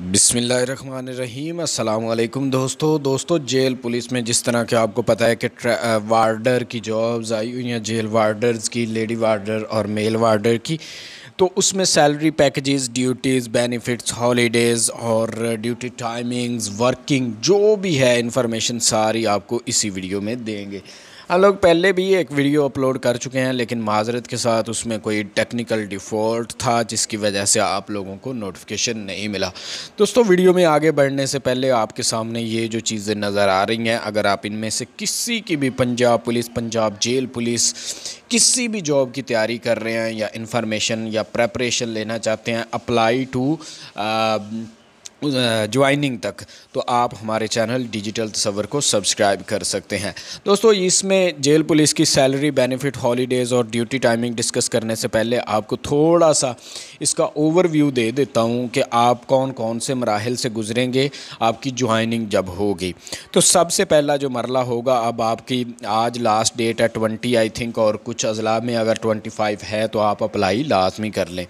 बिसमीम अल्लाम दोस्तों दोस्तों जेल पुलिस में जिस तरह के आपको पता है कि वार्डर की जॉब्स आई हुई हैं जेल वार्डर्स की लेडी वार्डर और मेल वार्डर की तो उसमें salary packages duties benefits holidays और ड्यूटी टाइमिंग्स वर्किंग जो भी है इन्फॉर्मेशन सारी आपको इसी वीडियो में देंगे हम हाँ, लोग पहले भी एक वीडियो अपलोड कर चुके हैं लेकिन माजरत के साथ उसमें कोई टेक्निकल डिफ़ॉल्ट था जिसकी वजह से आप लोगों को नोटिफिकेशन नहीं मिला दोस्तों वीडियो में आगे बढ़ने से पहले आपके सामने ये जो चीज़ें नज़र आ रही हैं अगर आप इनमें से किसी की भी Punjab police Punjab jail police किसी भी जॉब की तैयारी कर रहे हैं या इन्फॉर्मेशन या प्रेपरेशन लेना चाहते हैं अप्लाई टू ज्वाइनिंग तक तो आप हमारे चैनल डिजिटल तस्वर को सब्सक्राइब कर सकते हैं दोस्तों इसमें जेल पुलिस की सैलरी बेनिफिट हॉलीडेज़ और ड्यूटी टाइमिंग डिस्कस करने से पहले आपको थोड़ा सा इसका ओवरव्यू दे देता हूँ कि आप कौन कौन से मराहल से गुजरेंगे आपकी ज्वाइनिंग जब होगी तो सबसे पहला जो मरला होगा अब आपकी आज लास्ट डेट है ट्वेंटी आई थिंक और कुछ अजला में अगर ट्वेंटी फाइव है तो आप अप्लाई लाजमी कर लें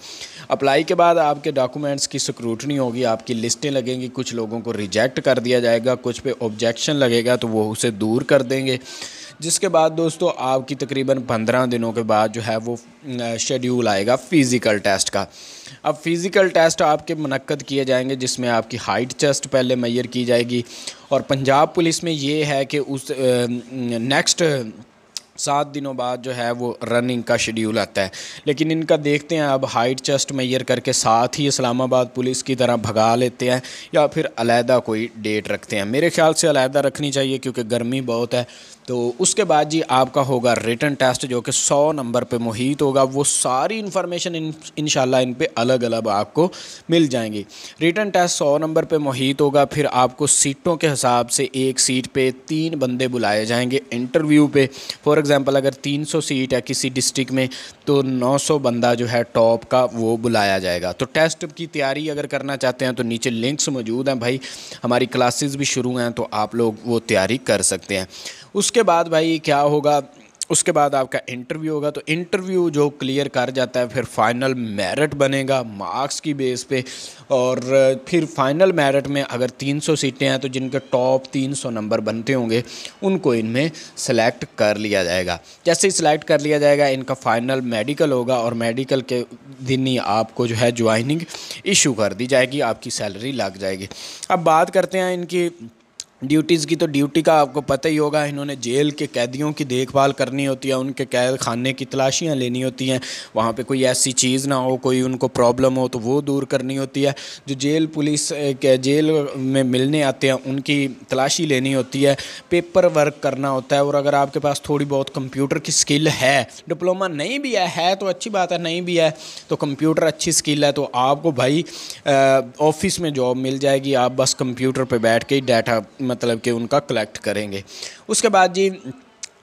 अप्लाई के बाद आपके डॉक्यूमेंट्स की सिक्रूटनी होगी आपकी लिस्टें लगेंगी कुछ लोगों को रिजेक्ट कर दिया जाएगा कुछ पे ऑब्जेक्शन लगेगा तो वो उसे दूर कर देंगे जिसके बाद दोस्तों आपकी तकरीबन पंद्रह दिनों के बाद जो है वो शेड्यूल आएगा फ़िज़िकल टेस्ट का अब फ़िज़िकल टेस्ट आपके मनक़द किए जाएंगे जिसमें आपकी हाइट चेस्ट पहले मैयर की जाएगी और पंजाब पुलिस में ये है कि उस नेक्स्ट सात दिनों बाद जो है वो रनिंग का शेड्यूल आता है लेकिन इनका देखते हैं अब हाइट चेस्ट मैयर करके साथ ही इस्लामाबाद पुलिस की तरह भगा लेते हैं या फिर अलहदा कोई डेट रखते हैं मेरे ख्याल से अलहदा रखनी चाहिए क्योंकि गर्मी बहुत है तो उसके बाद जी आपका होगा रिटर्न टेस्ट जो कि सौ नंबर पे मुहित होगा वो सारी इन्फॉर्मेशन इन इन पे अलग अलग आपको मिल जाएंगी रिटर्न टेस्ट सौ नंबर पे मुहित होगा फिर आपको सीटों के हिसाब से एक सीट पे तीन बंदे बुलाए जाएंगे इंटरव्यू पे फॉर एग्ज़ाम्पल अगर 300 सीट है किसी डिस्ट्रिक्ट में तो नौ बंदा जो है टॉप का वो बुलाया जाएगा तो टेस्ट की तैयारी अगर करना चाहते हैं तो नीचे लिंक्स मौजूद हैं भाई हमारी क्लासेज़ भी शुरू हैं तो आप लोग वो तैयारी कर सकते हैं उसके बाद भाई क्या होगा उसके बाद आपका इंटरव्यू होगा तो इंटरव्यू जो क्लियर कर जाता है फिर फाइनल मेरिट बनेगा मार्क्स की बेस पे और फिर फाइनल मेरिट में अगर 300 सीटें हैं तो जिनके टॉप 300 नंबर बनते होंगे उनको इनमें सेलेक्ट कर लिया जाएगा जैसे ही सिलेक्ट कर लिया जाएगा इनका फाइनल मेडिकल होगा और मेडिकल के दिन ही आपको जो है ज्वाइनिंग इशू कर दी जाएगी आपकी सैलरी लग जाएगी अब बात करते हैं इनकी ड्यूटीज़ की तो ड्यूटी का आपको पता ही होगा इन्होंने जेल के कैदियों की देखभाल करनी होती है उनके कैद खाने की तलाशियाँ लेनी होती हैं वहाँ पे कोई ऐसी चीज़ ना हो कोई उनको प्रॉब्लम हो तो वो दूर करनी होती है जो जेल पुलिस के जेल में मिलने आते हैं उनकी तलाशी लेनी होती है पेपर वर्क करना होता है और अगर आपके पास थोड़ी बहुत कंप्यूटर की स्किल है डिप्लोमा नहीं भी है, है तो अच्छी बात है नहीं भी है तो कंप्यूटर अच्छी स्किल है तो आपको भाई ऑफिस में जॉब मिल जाएगी आप बस कंप्यूटर पर बैठ के ही डाटा मतलब कि उनका कलेक्ट करेंगे उसके बाद जी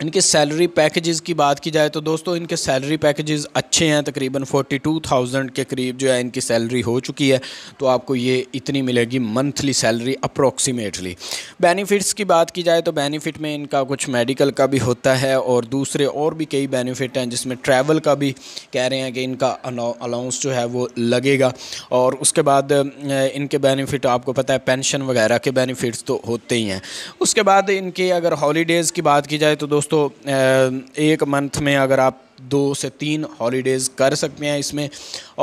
इनके सैलरी पैकेजेस की बात की जाए तो दोस्तों इनके सैलरी पैकेजेस अच्छे हैं तकरीबन 42,000 के करीब जो है इनकी सैलरी हो चुकी है तो आपको ये इतनी मिलेगी मंथली सैलरी अप्रोक्सीमेटली बेनिफिट्स की बात की जाए तो बेनिफिट में इनका कुछ मेडिकल का भी होता है और दूसरे और भी कई बेनिफिट हैं जिसमें ट्रैवल का भी कह रहे हैं कि इनका अलाउंस जो है वो लगेगा और उसके बाद इनके बेनिफिट आपको पता है पेंशन वगैरह के बेनिफिट्स तो होते ही हैं उसके बाद इनके अगर हॉलीडेज़ की बात की जाए तो दोस्तों दोस्तों एक मंथ में अगर आप दो से तीन हॉलीडेज़ कर सकते हैं इसमें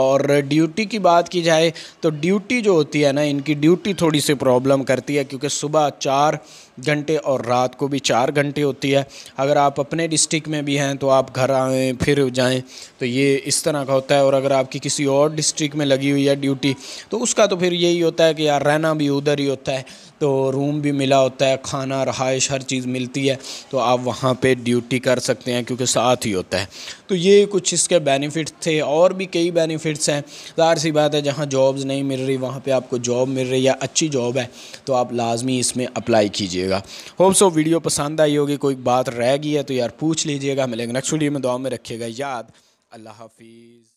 और ड्यूटी की बात की जाए तो ड्यूटी जो होती है ना इनकी ड्यूटी थोड़ी सी प्रॉब्लम करती है क्योंकि सुबह चार घंटे और रात को भी चार घंटे होती है अगर आप अपने डिस्ट्रिक्ट में भी हैं तो आप घर आएँ फिर जाएं तो ये इस तरह का होता है और अगर आपकी किसी और डिस्ट्रिक्ट में लगी हुई है ड्यूटी तो उसका तो फिर यही होता है कि यार रहना भी उधर ही होता है तो रूम भी मिला होता है खाना रहाइश हर चीज़ मिलती है तो आप वहाँ पे ड्यूटी कर सकते हैं क्योंकि साथ ही होता है तो ये कुछ इसके बेनिफिट्स थे और भी कई बेनिफिट्स हैं ज़ाहिर सी बात है जहाँ जॉब्स नहीं मिल रही वहाँ पर आपको जॉब मिल रही है अच्छी जॉब है तो आप लाजमी इसमें अप्लाई कीजिएगा होप सो वीडियो पसंद आई होगी कोई बात रह गई है तो यार पूछ लीजिएगा मिलेंगे नेक्स्ट वीडियो में दुआ में रखिएगा याद अल्लाह हाफिज़